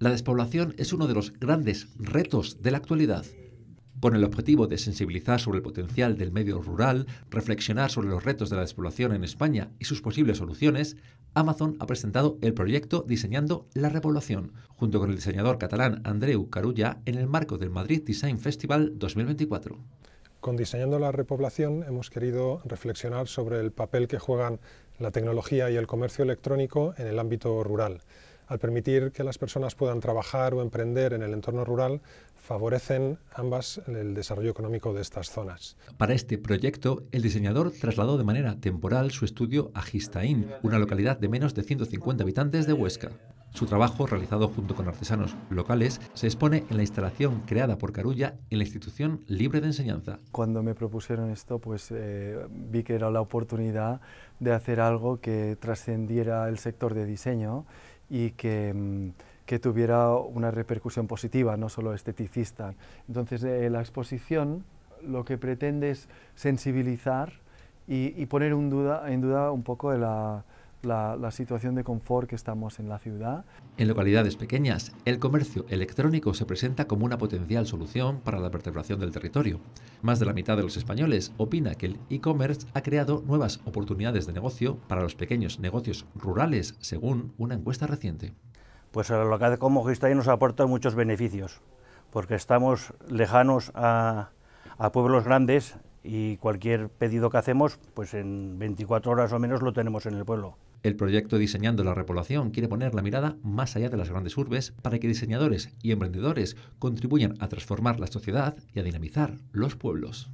la despoblación es uno de los grandes retos de la actualidad. Con el objetivo de sensibilizar sobre el potencial del medio rural, reflexionar sobre los retos de la despoblación en España y sus posibles soluciones, Amazon ha presentado el proyecto Diseñando la Repoblación, junto con el diseñador catalán Andreu Carulla, en el marco del Madrid Design Festival 2024. Con Diseñando la Repoblación hemos querido reflexionar sobre el papel que juegan la tecnología y el comercio electrónico en el ámbito rural al permitir que las personas puedan trabajar o emprender en el entorno rural, favorecen ambas el desarrollo económico de estas zonas. Para este proyecto, el diseñador trasladó de manera temporal su estudio a Gistaín, una localidad de menos de 150 habitantes de Huesca. Su trabajo, realizado junto con artesanos locales, se expone en la instalación creada por Carulla en la institución libre de enseñanza. Cuando me propusieron esto, pues eh, vi que era la oportunidad de hacer algo que trascendiera el sector de diseño y mm, que, tuviera una repercusión positiva, no solo esteticista. Entonces, eh, la exposición lo que pretende es sensibilizar y, poner en duda un poco de la, la, situación de confort que estamos en la ciudad. En localidades pequeñas, el comercio electrónico se presenta como una potencial solución para la vertebración del territorio. Más de la mitad de los españoles opina que el e-commerce ha creado nuevas oportunidades de negocio para los pequeños negocios rurales, según una encuesta reciente. Pues lo localidad de como Gistay nos aporta muchos beneficios, porque estamos lejanos a pueblos grandes y cualquier pedido que hacemos, pues en 24 horas o menos lo tenemos en el pueblo. El proyecto Diseñando la Repoblación quiere poner la mirada más allá de las grandes urbes para que diseñadores y emprendedores contribuyan a transformar la sociedad y a dinamizar los pueblos.